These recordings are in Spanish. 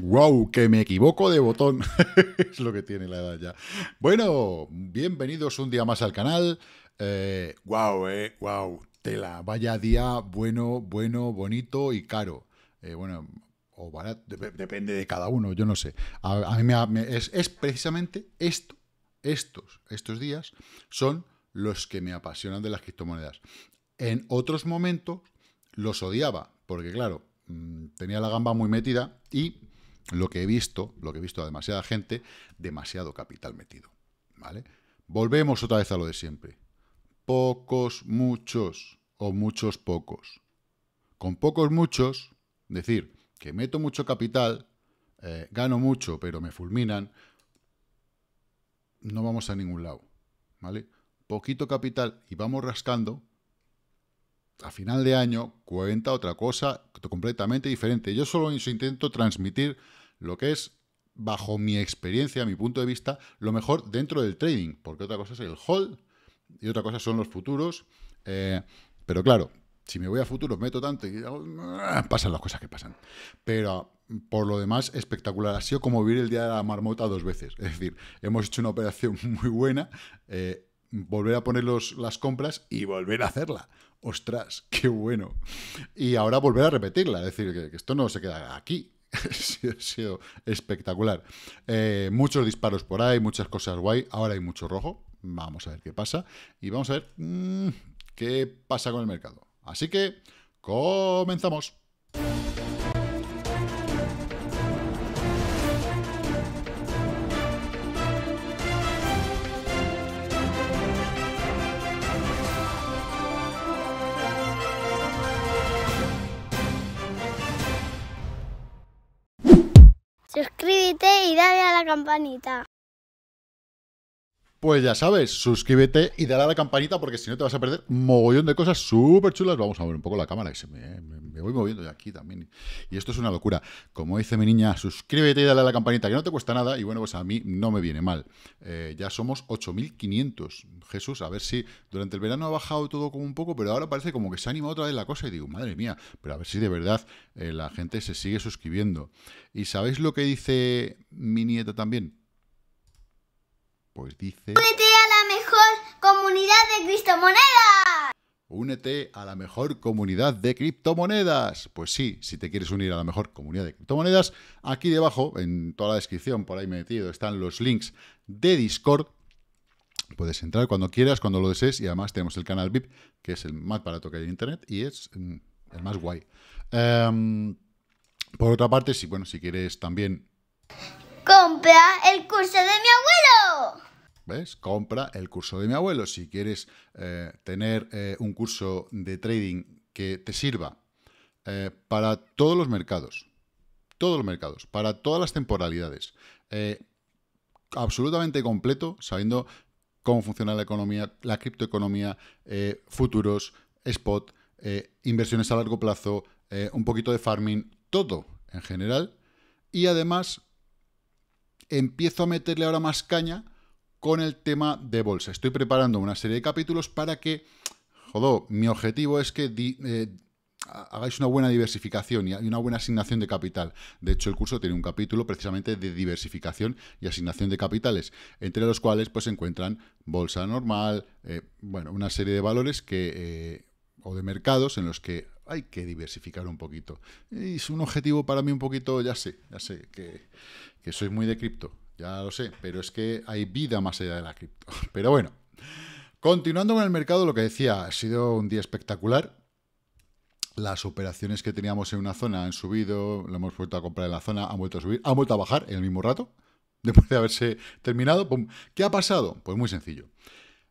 ¡Wow! Que me equivoco de botón. es lo que tiene la edad ya. Bueno, bienvenidos un día más al canal. ¡Wow! Eh, ¡Wow! Eh, Tela. Vaya día bueno, bueno, bonito y caro. Eh, bueno, o barato, depende de cada uno, yo no sé. A, mí me, es, es precisamente esto, estos, estos días son los que me apasionan de las criptomonedas. En otros momentos los odiaba, porque claro, mm, tenía la gamba muy metida y lo que he visto, lo que he visto a demasiada gente, demasiado capital metido. ¿Vale? Volvemos otra vez a lo de siempre. Pocos, muchos o muchos pocos. Con pocos, muchos, decir que meto mucho capital, eh, gano mucho, pero me fulminan, no vamos a ningún lado. ¿Vale? Poquito capital y vamos rascando, a final de año cuenta otra cosa completamente diferente. Yo solo intento transmitir lo que es, bajo mi experiencia, mi punto de vista, lo mejor dentro del trading, porque otra cosa es el hold y otra cosa son los futuros. Eh, pero claro, si me voy a futuros, meto tanto y ah", pasan las cosas que pasan. Pero por lo demás, espectacular. Ha sido como vivir el día de la marmota dos veces. Es decir, hemos hecho una operación muy buena. Eh, volver a poner las compras y volver a hacerla. Ostras, qué bueno. Y ahora volver a repetirla, es decir, que, esto no se queda aquí. ha sido espectacular. Eh, muchos disparos por ahí, muchas cosas guay. Ahora hay mucho rojo. Vamos a ver qué pasa. Y vamos a ver mm, qué pasa con el mercado. Así que, comenzamos. 干巴尼的。Pues ya sabes, suscríbete y dale a la campanita porque si no te vas a perder mogollón de cosas súper chulas. Vamos a ver un poco la cámara, que se me, voy moviendo de aquí también. Y esto es una locura. Como dice mi niña, suscríbete y dale a la campanita, que no te cuesta nada. Y bueno, pues a mí no me viene mal. Eh, ya somos 8.500. Jesús, a ver si durante el verano ha bajado todo como un poco, pero ahora parece como que se anima otra vez la cosa. Y digo, madre mía, pero a ver si de verdad eh, la gente se sigue suscribiendo. ¿Y sabéis lo que dice mi nieta también? Pues dice... ¡Únete a la mejor comunidad de criptomonedas! Únete a la mejor comunidad de criptomonedas. Pues sí, si te quieres unir a la mejor comunidad de criptomonedas, aquí debajo, en toda la descripción, por ahí metido, están los links de Discord Puedes entrar cuando quieras, cuando lo desees, y además tenemos el canal VIP, que es el más barato que hay en internet y es mm, el más guay. Em, por otra parte, si bueno, si quieres también Compra el curso de mi abuelo. ¿Ves? Compra el curso de mi abuelo. Si quieres eh, tener eh, un curso de trading que te sirva eh, para todos los mercados, todos los mercados, para todas las temporalidades, absolutamente completo, sabiendo cómo funciona la economía, la criptoeconomía, futuros, spot, inversiones a largo plazo, un poquito de farming, todo en general. Y además empiezo a meterle ahora más caña con el tema de bolsa. Estoy preparando una serie de capítulos para que, jodo, mi objetivo es que eh, hagáis una buena diversificación y una buena asignación de capital. De hecho, el curso tiene un capítulo precisamente de diversificación y asignación de capitales, entre los cuales pues se encuentran bolsa normal, eh, bueno, una serie de valores que... Eh, o de mercados en los que hay que diversificar un poquito. es un objetivo para mí un poquito, ya sé, ya sé, que, que soy muy de cripto, ya lo sé, pero es que hay vida más allá de la cripto. Pero bueno, continuando con el mercado, lo que decía, ha sido un día espectacular. Las operaciones que teníamos en una zona han subido, lo hemos vuelto a comprar en la zona, han vuelto a subir, han vuelto a bajar en el mismo rato, después de haberse terminado. ¿Qué ha pasado? Pues muy sencillo.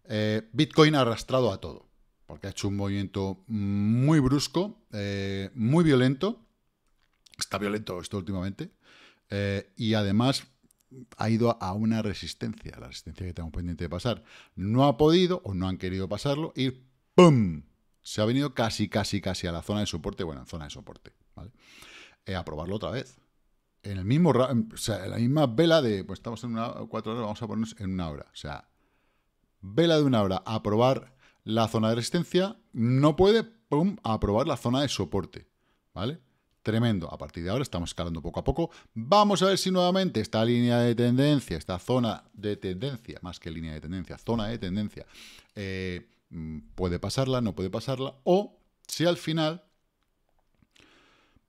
Eh, Bitcoin ha arrastrado a todo porque ha hecho un movimiento muy brusco, eh, muy violento. Está violento esto últimamente. Eh, y además ha ido a una resistencia, la resistencia que tengo pendiente de pasar. No ha podido o no han querido pasarlo y ¡pum! Se ha venido casi, casi, casi a la zona de soporte, bueno, zona de soporte, ¿vale? Eh, a probarlo otra vez. En el mismo, o sea, la misma vela de, pues estamos en una, cuatro horas, vamos a ponernos en una hora. O sea, vela de una hora a probar la zona de resistencia, no puede aprobar la zona de soporte. ¿Vale? Tremendo. A partir de ahora estamos escalando poco a poco. Vamos a ver si nuevamente esta línea de tendencia, esta zona de tendencia, más que línea de tendencia, zona de tendencia, eh, mm, puede pasarla, no puede pasarla, o si al final...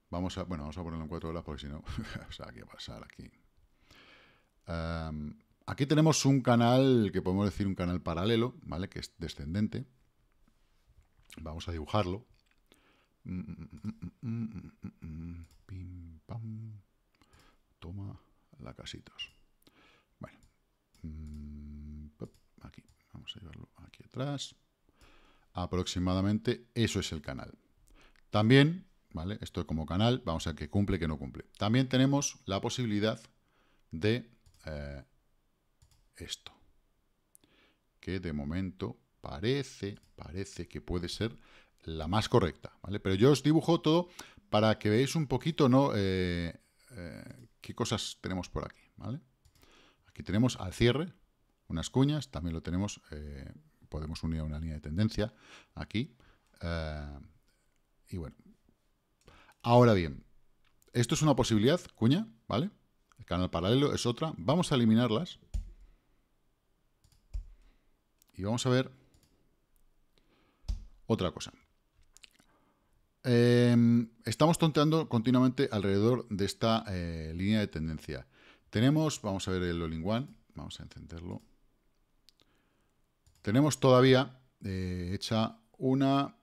Vamos a, bueno, vamos a ponerlo en cuatro horas porque si no... o sea, aquí a pasar aquí. Aquí tenemos un canal, que podemos decir un canal paralelo, ¿vale? Que es descendente. Vamos a dibujarlo. Toma la casitos. Bueno. Aquí. Vamos a llevarlo aquí atrás. Aproximadamente eso es el canal. También, ¿vale? Esto es como canal. Vamos a ver que cumple, que no cumple. También tenemos la posibilidad de... Eh, esto, que de momento parece, parece que puede ser la más correcta, ¿vale? Pero yo os dibujo todo para que veáis un poquito, ¿no? Eh, eh, qué cosas tenemos por aquí, ¿vale? Aquí tenemos al cierre unas cuñas, también lo tenemos, eh, podemos unir a una línea de tendencia aquí. y bueno, ahora bien, esto es una posibilidad, cuña, ¿vale? El canal paralelo es otra, vamos a eliminarlas, y vamos a ver otra cosa. Em, estamos tonteando continuamente alrededor de esta eh, línea de tendencia. Tenemos, vamos a ver el all One, vamos a encenderlo. Tenemos todavía eh, hecha una,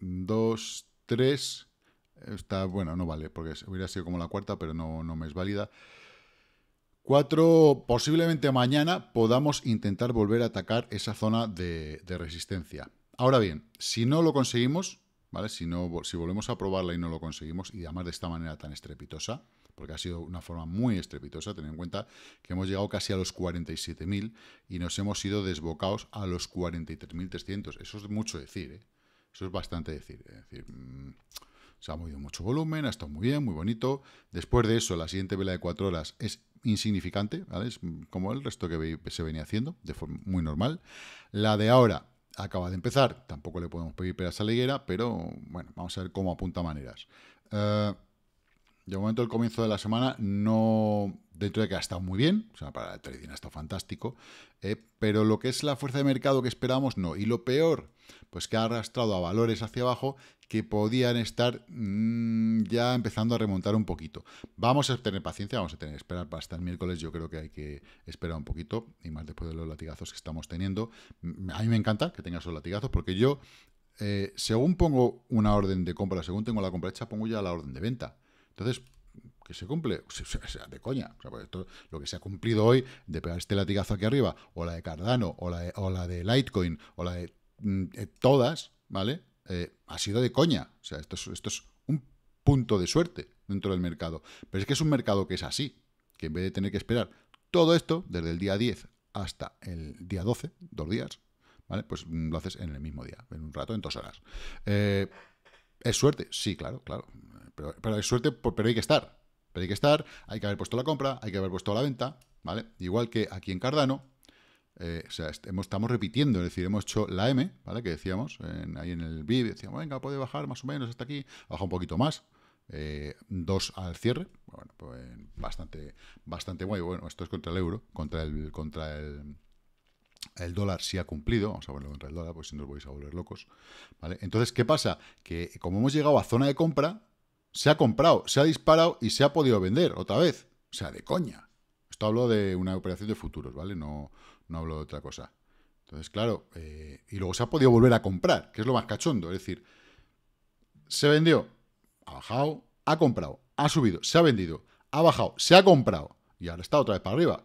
dos, tres. Eh, está, bueno, no vale, porque hubiera sido como la cuarta, pero no, no me es válida. Cuatro, Posiblemente mañana podamos intentar volver a atacar esa zona de, resistencia. Ahora bien, si no lo conseguimos, ¿vale? Si, si volvemos a probarla y no lo conseguimos, y además de esta manera tan estrepitosa, porque ha sido una forma muy estrepitosa, ten en cuenta que hemos llegado casi a los 47.000 y nos hemos ido desbocados a los 43.300. Eso es mucho decir, ¿eh? Eso es bastante decir. Es decir... Mm, se ha movido mucho volumen, ha estado muy bien, muy bonito. Después de eso, la siguiente vela de cuatro horas es insignificante, ¿vale? Es como el resto que se venía haciendo, de forma muy normal. La de ahora acaba de empezar, tampoco le podemos pedir peras a la higuera, pero bueno, vamos a ver cómo apunta maneras. Eh, de momento el comienzo de la semana no, dentro de que ha estado muy bien, o sea, para el trading ha estado fantástico, eh, pero lo que es la fuerza de mercado que esperamos no. Y lo peor pues que ha arrastrado a valores hacia abajo que podían estar mm, ya empezando a remontar un poquito. Vamos a tener paciencia, vamos a tener que esperar hasta el miércoles, yo creo que hay que esperar un poquito, y más después de los latigazos que estamos teniendo. Mm, a mí me encanta que tenga esos latigazos, porque yo, eh, según pongo una orden de compra, según tengo la compra hecha, pongo ya la orden de venta. Entonces, que se cumple, sea, de coña. Pues lo que se ha cumplido hoy de pegar este latigazo aquí arriba, o la de Cardano, o la o la de Litecoin, o la de Mm, eh, todas, ¿vale? Eh, ha sido de coña. O sea, esto es, un punto de suerte dentro del mercado. Pero es que es un mercado que es así, que en vez de tener que esperar todo esto desde el día 10 hasta el día 12, dos días, ¿vale? Pues mm, lo haces en el mismo día, en un rato, en dos horas. Eh, ¿Es suerte? Sí, claro, claro. Pero, pero es suerte, pero hay que estar. Pero hay que estar, hay que haber puesto la compra, hay que haber puesto la venta, ¿vale? Igual que aquí en Cardano, eh, o sea, estamos repitiendo, es decir, hemos hecho la M, ¿vale? Que decíamos en, ahí en el vídeo, decíamos, venga, puede bajar más o menos hasta aquí, baja un poquito más, eh, dos al cierre, bueno, pues bastante, bastante guay, bueno, esto es contra el euro, contra el, contra el, el dólar sí ha cumplido, vamos a ponerlo contra el dólar, pues si no os vais a volver locos, ¿vale? Entonces, ¿qué pasa? Que como hemos llegado a zona de compra, se ha comprado, se ha disparado y se ha podido vender otra vez, o sea, de coña, esto hablo de una operación de futuros, ¿vale? No, no hablo de otra cosa. Entonces, claro, eh, y luego se ha podido volver a comprar, que es lo más cachondo. Es decir, se vendió, ha bajado, ha comprado, ha subido, se ha vendido, ha bajado, se ha comprado y ahora está otra vez para arriba.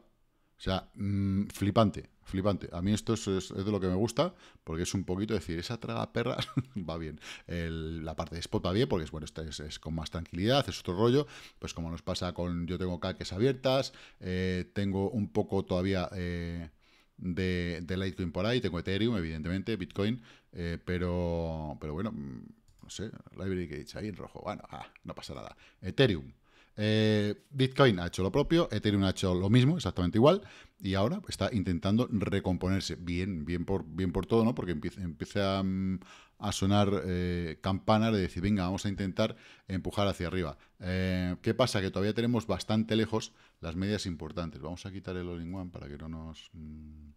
O sea, mm, flipante, flipante. A mí esto es, de lo que me gusta, porque es un poquito decir, esa traga perra va bien. la parte de spot va bien, porque es bueno, es, con más tranquilidad, es otro rollo. Pues como nos pasa con, yo tengo caques abiertas, eh, tengo un poco todavía eh, de, de, Litecoin por ahí, tengo Ethereum, evidentemente, Bitcoin, eh, pero, pero bueno, mm, no sé, Library dicho ahí en rojo, bueno, ah, no pasa nada. Ethereum. Eh, Bitcoin ha hecho lo propio, Ethereum ha hecho lo mismo, exactamente igual, y ahora está intentando recomponerse. Bien, bien por, todo, ¿no? Porque empieza, mm, a sonar eh, campana de decir, venga, vamos a intentar empujar hacia arriba. Eh, ¿Qué pasa? Que todavía tenemos bastante lejos las medias importantes. Vamos a quitar el all-in-one para que no nos... Mm,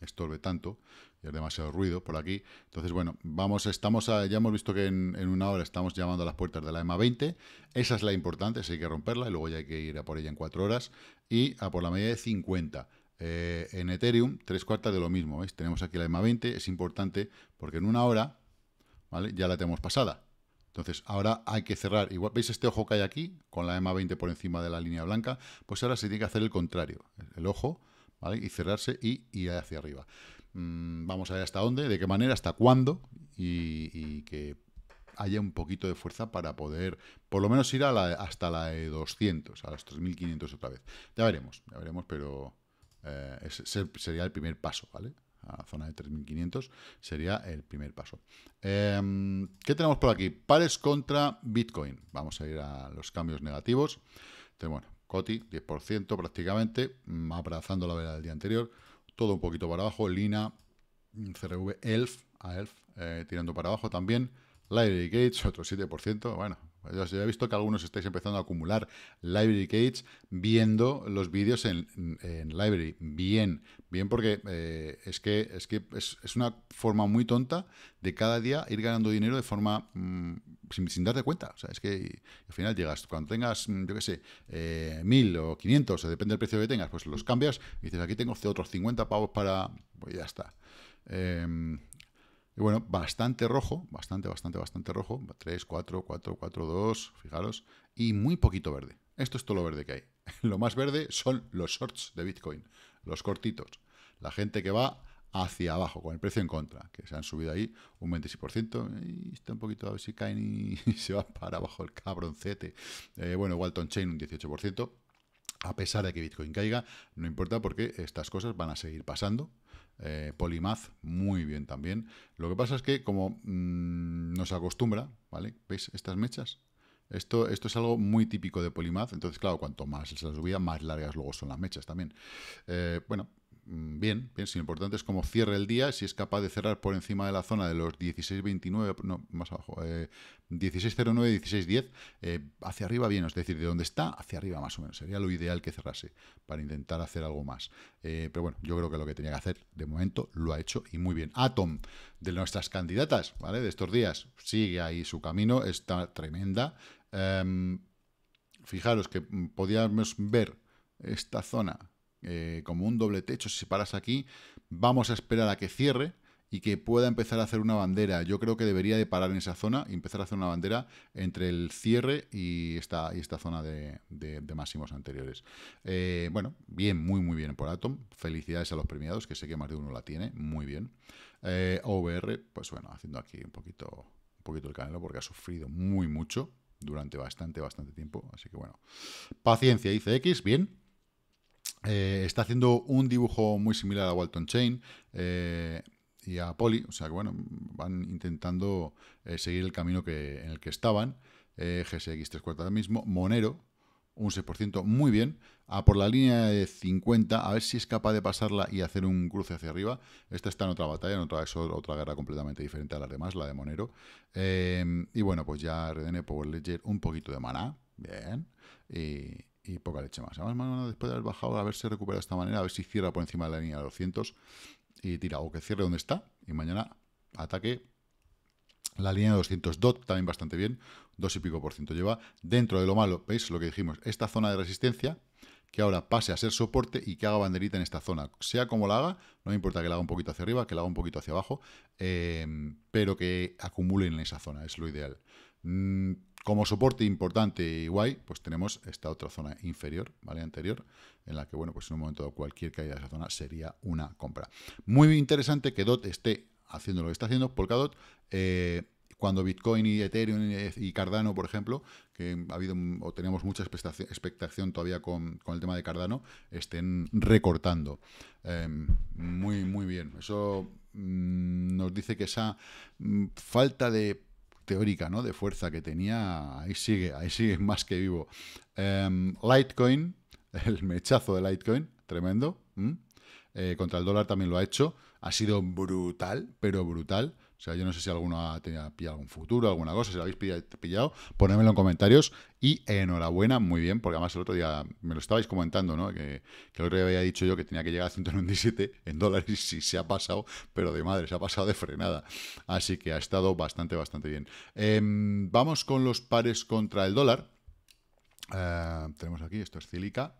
estorbe tanto y es demasiado ruido por aquí. Entonces, bueno, vamos, estamos ya hemos visto que en, una hora estamos llamando a las puertas de la EMA 20. Esa es la importante, si hay que romperla y luego ya hay que ir a por ella en cuatro horas y a por la media de 50. Eh, en Ethereum, tres cuartas de lo mismo, ¿veis? Tenemos aquí la EMA 20, es importante porque en una hora, ¿vale? Ya la tenemos pasada. Entonces, ahora hay que cerrar. Igual, ¿Veis este ojo que hay aquí? Con la EMA 20 por encima de la línea blanca. Pues ahora se tiene que hacer el contrario. El ojo y cerrarse y ir hacia arriba. Mm, vamos a ver hasta dónde, de qué manera, hasta cuándo y, que haya un poquito de fuerza para poder por lo menos ir hasta la de 200, a los 3500 otra vez. Ya veremos, ya veremos, pero eh, ese sería el primer paso, ¿vale? A la zona de 3500 sería el primer paso. Em, ¿Qué tenemos por aquí? Pares contra Bitcoin. Vamos a ir a los cambios negativos. Entonces, bueno, Coti, 10% prácticamente, mm, abrazando la vela del día anterior, todo un poquito para abajo, Lina, mm, CRV, ELF, a ELF, eh, tirando para abajo también, Larry Gates, otro 7%, bueno, ya he visto que algunos estáis empezando a acumular Library Cage viendo los vídeos en, en Library. Bien, bien porque eh, es que, es, que es, una forma muy tonta de cada día ir ganando dinero de forma mm, sin, sin, darte cuenta. O sea, es que al final llegas, cuando tengas, mm, yo qué sé, eh, o 500, o depende del precio que tengas, pues los cambias y dices, aquí tengo otros 50 pavos para... Pues ya está. Em, y bueno, bastante rojo, bastante, bastante, bastante rojo. 3, 4, 4, 4, 2, fijaros. Y muy poquito verde. Esto es todo lo verde que hay. Lo más verde son los shorts de Bitcoin, los cortitos. La gente que va hacia abajo, con el precio en contra, que se han subido ahí un 26%, y está un poquito a ver si caen y, se va para abajo el cabroncete. Eh, bueno, Walton Chain un 18%, a pesar de que Bitcoin caiga, no importa porque estas cosas van a seguir pasando, eh, muy bien también. Lo que pasa es que como mm, nos acostumbra, ¿vale? ¿Veis estas mechas? Esto, esto es algo muy típico de polimaz entonces claro, cuanto más se la subida, más largas luego son las mechas también. Eh, bueno, Mm, bien, bien, si lo importante es cómo cierra el día, si es capaz de cerrar por encima de la zona de los 16.29, no, más abajo, eh, 16.09, 16.10, eh, hacia arriba bien, es decir, de dónde está, hacia arriba más o menos, sería lo ideal que cerrase, para intentar hacer algo más. Eh, pero bueno, yo creo que lo que tenía que hacer, de momento, lo ha hecho y muy bien. Atom, de nuestras candidatas, ¿vale?, de estos días, sigue ahí su camino, está tremenda. Em, fijaros que mm, podíamos ver esta zona eh, como un doble techo, si paras aquí, vamos a esperar a que cierre y que pueda empezar a hacer una bandera. Yo creo que debería de parar en esa zona y empezar a hacer una bandera entre el cierre y esta, y esta zona de, máximos anteriores. Eh, bueno, bien, muy muy bien por Atom. Felicidades a los premiados, que sé que más de uno la tiene, muy bien. Eh, OVR, pues bueno, haciendo aquí un poquito, un poquito el canelo porque ha sufrido muy mucho durante bastante, bastante tiempo. Así que bueno, paciencia, dice X, bien. Eh, está haciendo un dibujo muy similar a Walton Chain eh, y a Poli, o sea que bueno, van intentando eh, seguir el camino que, en el que estaban. GSX 3 del mismo, Monero, un 6%, muy bien. A por la línea de 50, a ver si es capaz de pasarla y hacer un cruce hacia arriba. Esta está en otra batalla, en otra, es otra guerra completamente diferente a las demás, la de Monero. y bueno, pues ya RDN Power Ledger, un poquito de maná, bien. Y, y poca leche más. Además, después de haber bajado, a ver si recupera de esta manera, a ver si cierra por encima de la línea de 200 y tira, o que cierre donde está y mañana ataque la línea de 200 DOT también bastante bien, dos y pico por ciento lleva. Dentro de lo malo, veis lo que dijimos, esta zona de resistencia, que ahora pase a ser soporte y que haga banderita en esta zona. Sea como la haga, no me importa que la haga un poquito hacia arriba, que la haga un poquito hacia abajo, eh, pero que acumule en esa zona, es lo ideal. Mm, como soporte importante y guay, pues tenemos esta otra zona inferior, ¿vale? Anterior, en la que, bueno, pues en un momento cualquier caída de esa zona sería una compra. Muy interesante que DOT esté haciendo lo que está haciendo, Polkadot, eh, cuando Bitcoin y Ethereum y Cardano, por ejemplo, que ha habido o tenemos mucha expectación todavía con, el tema de Cardano, estén recortando. Em, muy, muy bien. Eso mm, nos dice que esa mm, falta de teórica ¿no? de fuerza que tenía, ahí sigue, ahí sigue más que vivo. Em, Litecoin, el mechazo de Litecoin, tremendo. Eh, contra el dólar también lo ha hecho. Ha sido brutal, pero brutal. O sea, yo no sé si alguno tenía pillado algún futuro, alguna cosa, si lo habéis pillado, ponedmelo en comentarios y enhorabuena, muy bien, porque además el otro día me lo estabais comentando, ¿no? Que, el otro día había dicho yo que tenía que llegar a 197 en dólares y sí, se ha pasado, pero de madre, se ha pasado de frenada. Así que ha estado bastante, bastante bien. Em, vamos con los pares contra el dólar. Eh, tenemos aquí, esto es Cílica,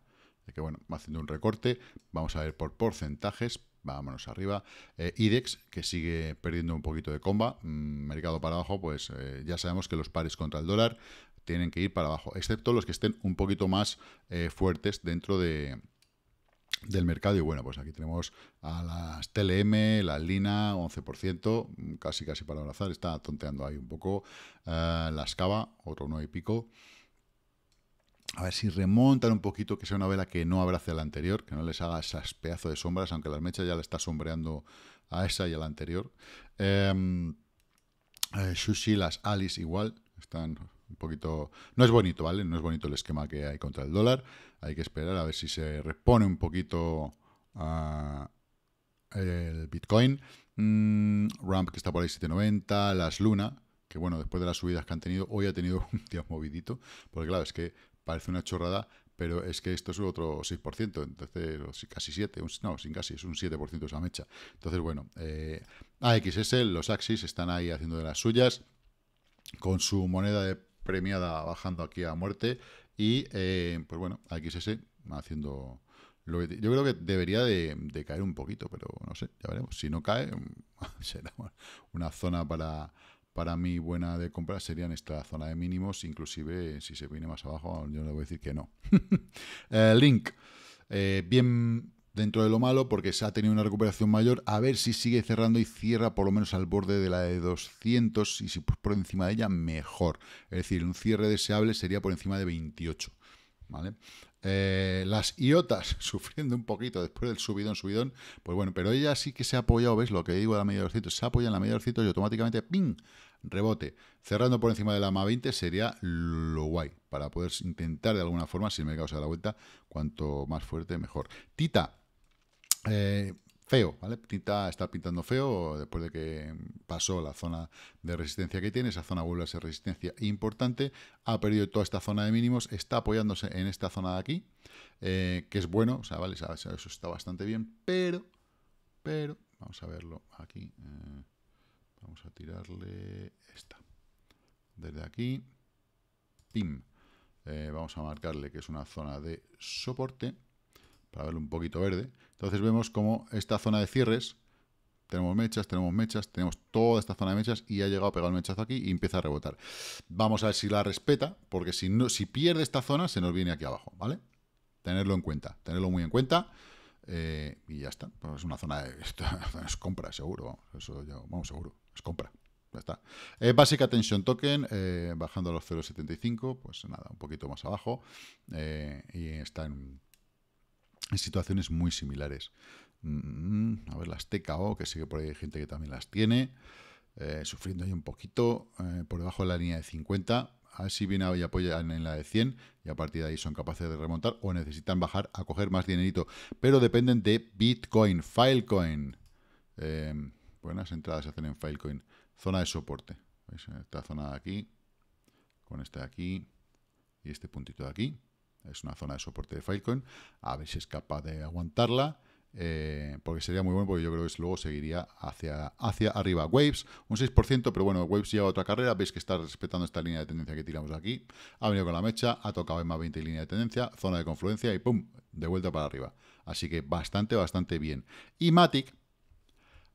que bueno, va haciendo un recorte. Vamos a ver por porcentajes vámonos arriba. Eh, IDEX, que sigue perdiendo un poquito de comba, mm, mercado para abajo, pues eh, ya sabemos que los pares contra el dólar tienen que ir para abajo, excepto los que estén un poquito más eh, fuertes dentro de, del mercado. Y bueno, pues aquí tenemos a las TLM, la Lina, 11%, mm, casi casi para abrazar, está tonteando ahí un poco, las Cava, otro 9 y pico a ver si remontan un poquito, que sea una vela que no abrace a la anterior, que no les haga esas pedazos de sombras, aunque las mechas ya le está sombreando a esa y a la anterior. Em, eh, Shushi, las Alice igual, están un poquito... No es bonito, ¿vale? No es bonito el esquema que hay contra el dólar. Hay que esperar a ver si se repone un poquito ah, el Bitcoin. Mm, Ramp, que está por ahí 790, las Luna, que bueno, después de las subidas que han tenido, hoy ha tenido un día movidito, porque claro, es que Parece una chorrada, pero es que esto es otro 6%, entonces casi 7, no, sin casi, es un 7% esa mecha. Entonces, bueno, eh, AXS, los Axis están ahí haciendo de las suyas, con su moneda premiada bajando aquí a muerte, y eh, pues bueno, AXS haciendo lo que, yo creo que debería de, caer un poquito, pero no sé, ya veremos. Si no cae, será una zona para, para mí buena de compra sería en esta zona de mínimos, inclusive si se viene más abajo, yo le voy a decir que no. Eh, Link, eh, bien dentro de lo malo porque se ha tenido una recuperación mayor, a ver si sigue cerrando y cierra por lo menos al borde de la de 200 y si por encima de ella mejor. Es decir, un cierre deseable sería por encima de 28. ¿Vale? Eh, las iotas sufriendo un poquito después del subidón, subidón, pues bueno, pero ella sí que se ha apoyado, ¿ves lo que digo de la media de 200? Se apoya en la media de 200 y automáticamente, ¡ping!, rebote cerrando por encima de la MA20 sería lo guay, para poder intentar de alguna forma, si me causa la vuelta, cuanto más fuerte, mejor. Tita, eh, feo, ¿vale? Tita está pintando feo después de que pasó la zona de resistencia que tiene, esa zona vuelve a ser resistencia importante, ha perdido toda esta zona de mínimos, está apoyándose en esta zona de aquí, eh, que es bueno, o sea, vale, eso está bastante bien, pero, pero, vamos a verlo aquí, eh, Vamos a tirarle esta. Desde aquí, pim. Eh, vamos a marcarle que es una zona de soporte, para verlo un poquito verde. Entonces vemos como esta zona de cierres, tenemos mechas, tenemos mechas, tenemos toda esta zona de mechas y ha llegado a pegar el mechazo aquí y empieza a rebotar. Vamos a ver si la respeta, porque si, no, si pierde esta zona se nos viene aquí abajo, ¿vale? Tenerlo en cuenta, tenerlo muy en cuenta. Eh, y ya está, pues es una zona de, es compra, seguro, eso ya, vamos, seguro. Pues compra. Ya está. Eh, Básica tensión Token, eh, bajando a los 0.75, pues nada, un poquito más abajo. Eh, y está en, situaciones muy similares. Mm, a ver, las TKO, que sigue por ahí hay gente que también las tiene. sufriendo ahí un poquito por debajo de la línea de 50. así ver si viene apoyan en la de 100 y a partir de ahí son capaces de remontar o necesitan bajar a coger más dinerito. Pero dependen de Bitcoin, Filecoin. Eh, buenas entradas se hacen en Filecoin. Zona de soporte. Esta zona de aquí, con esta de aquí y este puntito de aquí. Es una zona de soporte de Filecoin. A ver si es capaz de aguantarla. Eh, porque sería muy bueno, porque yo creo que luego seguiría hacia, hacia arriba. Waves, un 6%, pero bueno, Waves lleva otra carrera, veis que está respetando esta línea de tendencia que tiramos aquí, ha venido con la mecha, ha tocado más 20 línea de tendencia, zona de confluencia y ¡pum! de vuelta para arriba. Así que bastante, bastante bien. Y Matic,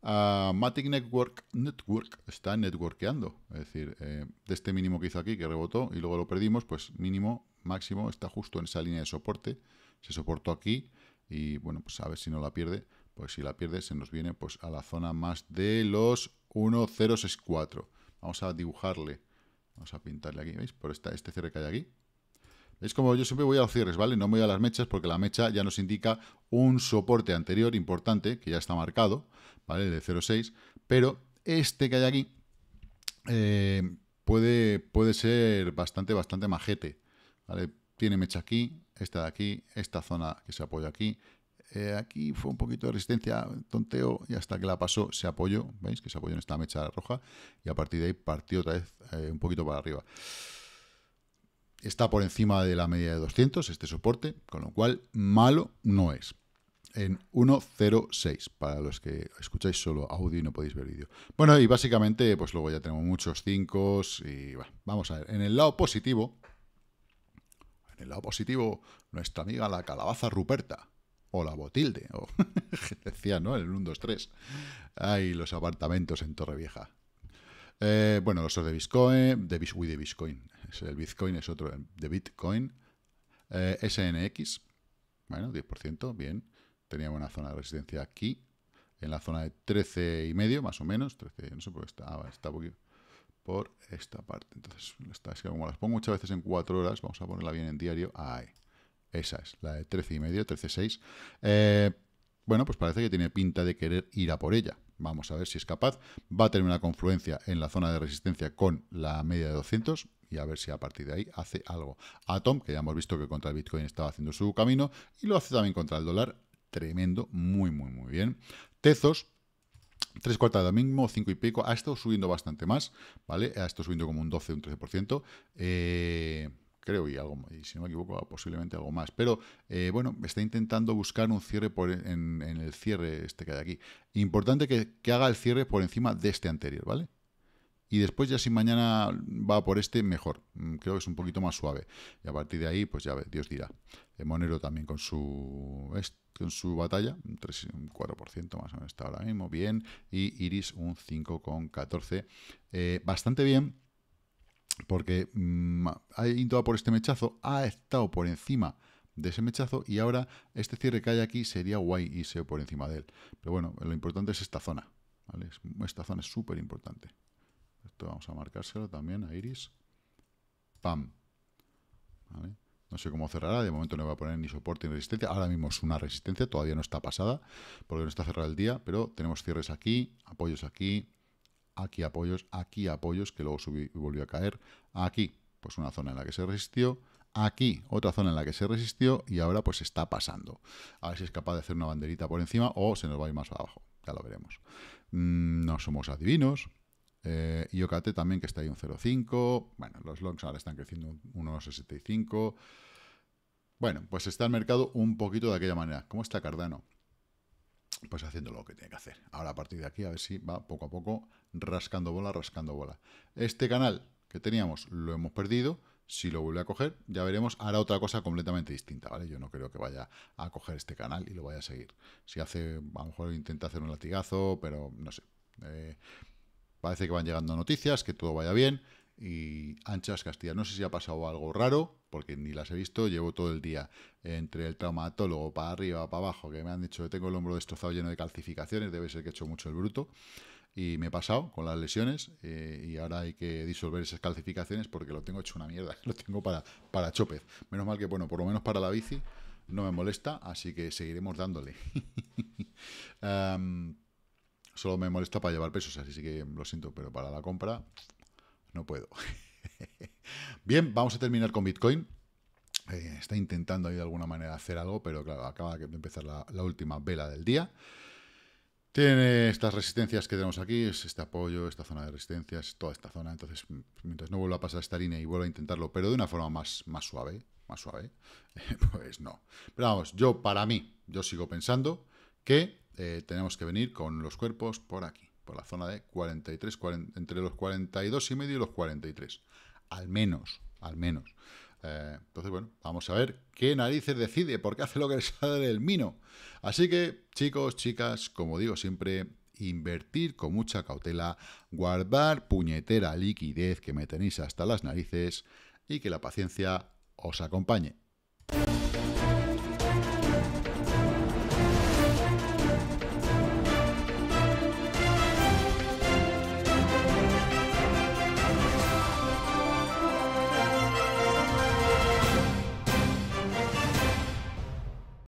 Matic Network, Network está networkeando, es decir, eh, de este mínimo que hizo aquí, que rebotó y luego lo perdimos, pues mínimo, máximo, está justo en esa línea de soporte, se soportó aquí y bueno, pues a ver si no la pierde, pues si la pierde se nos viene pues a la zona más de los 1.064. Vamos a dibujarle, vamos a pintarle aquí, ¿veis? Por este cierre que hay aquí, es como yo siempre voy a los cierres, ¿vale? No me voy a las mechas porque la mecha ya nos indica un soporte anterior importante que ya está marcado, ¿vale? de 0.6, pero este que hay aquí eh, puede, puede ser bastante, bastante majete, ¿vale? Tiene mecha aquí, esta de aquí, esta zona que se apoya aquí, eh, aquí fue un poquito de resistencia, tonteo, y hasta que la pasó se apoyó, ¿veis? Que se apoyó en esta mecha roja, y a partir de ahí partió otra vez eh, un poquito para arriba está por encima de la media de 200, este soporte, con lo cual malo no es. En 1.06, para los que escucháis solo audio y no podéis ver vídeo. Bueno, y básicamente, pues luego ya tenemos muchos 5 y vamos a ver. En el lado positivo, en el lado positivo, nuestra amiga la calabaza Ruperta, o la Botilde, o decía, ¿no? En el 1, 2, 3. los apartamentos en Torrevieja. Eh, bueno, los de Bitcoin, de, de Bitcoin, el Bitcoin es otro de Bitcoin. Eh, SNX, bueno, 10%, bien. Tenía una zona de resistencia aquí, en la zona de 13 y medio, más o menos, 13, no sé por qué está, ah, está por, esta parte. Entonces, está es que como las pongo muchas veces en 4 horas, vamos a ponerla bien en diario, ahí. Esa es, la de 13 y medio, 13.6. Eh, bueno, pues parece que tiene pinta de querer ir a por ella. Vamos a ver si es capaz. Va a tener una confluencia en la zona de resistencia con la media de 200 y a ver si a partir de ahí hace algo. Atom, que ya hemos visto que contra el Bitcoin estaba haciendo su camino, y lo hace también contra el dólar, tremendo, muy, muy, muy bien. Tezos, tres cuartas de domingo. cinco y pico, ha estado subiendo bastante más, ¿vale? Ha estado subiendo como un 12, un 13%. Eh, creo, y algo, y si no me equivoco, posiblemente algo más. Pero eh, bueno, está intentando buscar un cierre en, el cierre este que hay aquí. Importante que, que haga el cierre por encima de este anterior, ¿vale? y después ya si mañana va por este, mejor. Mm, creo que es un poquito más suave. Y a partir de ahí, pues ya Dios dirá. Eh, Monero también con su con su batalla, un 4% más o menos está ahora mismo, bien. Y Iris un 5,14. Eh, bastante bien, porque mm, ha ido por este mechazo, ha estado por encima de ese mechazo y ahora este cierre que hay aquí sería guay y se por encima de él. Pero bueno, lo importante es esta zona. Esta zona es súper importante vamos a marcárselo también a Iris. ¡Pam! No sé cómo cerrará, de momento no va a poner ni soporte ni resistencia. Ahora mismo es una resistencia, todavía no está pasada, porque no está cerrado el día, pero tenemos cierres aquí, apoyos aquí, aquí apoyos, aquí apoyos, que luego volvió a caer, aquí, pues una zona en la que se resistió, aquí otra zona en la que se resistió y ahora pues está pasando. A ver si es capaz de hacer una banderita por encima o se nos va a ir más abajo, ya lo veremos. Mm, no somos adivinos, eh, también que está ahí un 0,5. Bueno, los longs ahora están creciendo un 1,65. Bueno, pues está el mercado un poquito de aquella manera. ¿Cómo está Cardano? Pues haciendo lo que tiene que hacer. Ahora a partir de aquí a ver si va poco a poco rascando bola, rascando bola. Este canal que teníamos lo hemos perdido. Si lo vuelve a coger, ya veremos, hará otra cosa completamente distinta, ¿vale? Yo no creo que vaya a coger este canal y lo vaya a seguir. Si hace, a lo mejor intenta hacer un latigazo, pero no sé. Eh, Parece que van llegando noticias, que todo vaya bien. Y Anchas castillas. no sé si ha pasado algo raro, porque ni las he visto, llevo todo el día entre el traumatólogo, para arriba, para abajo, que me han dicho que tengo el hombro destrozado lleno de calcificaciones, debe ser que he hecho mucho el bruto, y me he pasado con las lesiones, eh, y ahora hay que disolver esas calcificaciones porque lo tengo hecho una mierda, lo tengo para, para chopez. Menos mal que, bueno, por lo menos para la bici no me molesta, así que seguiremos dándole. Solo me molesta para llevar pesos, así que lo siento, pero para la compra no puedo. Bien, vamos a terminar con Bitcoin. Eh, está intentando ahí de alguna manera hacer algo, pero claro, acaba de empezar la, última vela del día. Tiene estas resistencias que tenemos aquí, es este apoyo, esta zona de resistencias, toda esta zona. Entonces, mientras no vuelva a pasar esta línea y vuelva a intentarlo, pero de una forma más, más suave, más suave, pues no. Pero vamos, yo para mí, yo sigo pensando que eh, tenemos que venir con los cuerpos por aquí, por la zona de 43, entre los 42 y medio y los 43. Al menos, al menos. Eh, entonces, bueno, vamos a ver qué narices decide, porque hace lo que le sale del mino. Así que, chicos, chicas, como digo siempre, invertir con mucha cautela, guardar puñetera liquidez que me tenéis hasta las narices y que la paciencia os acompañe.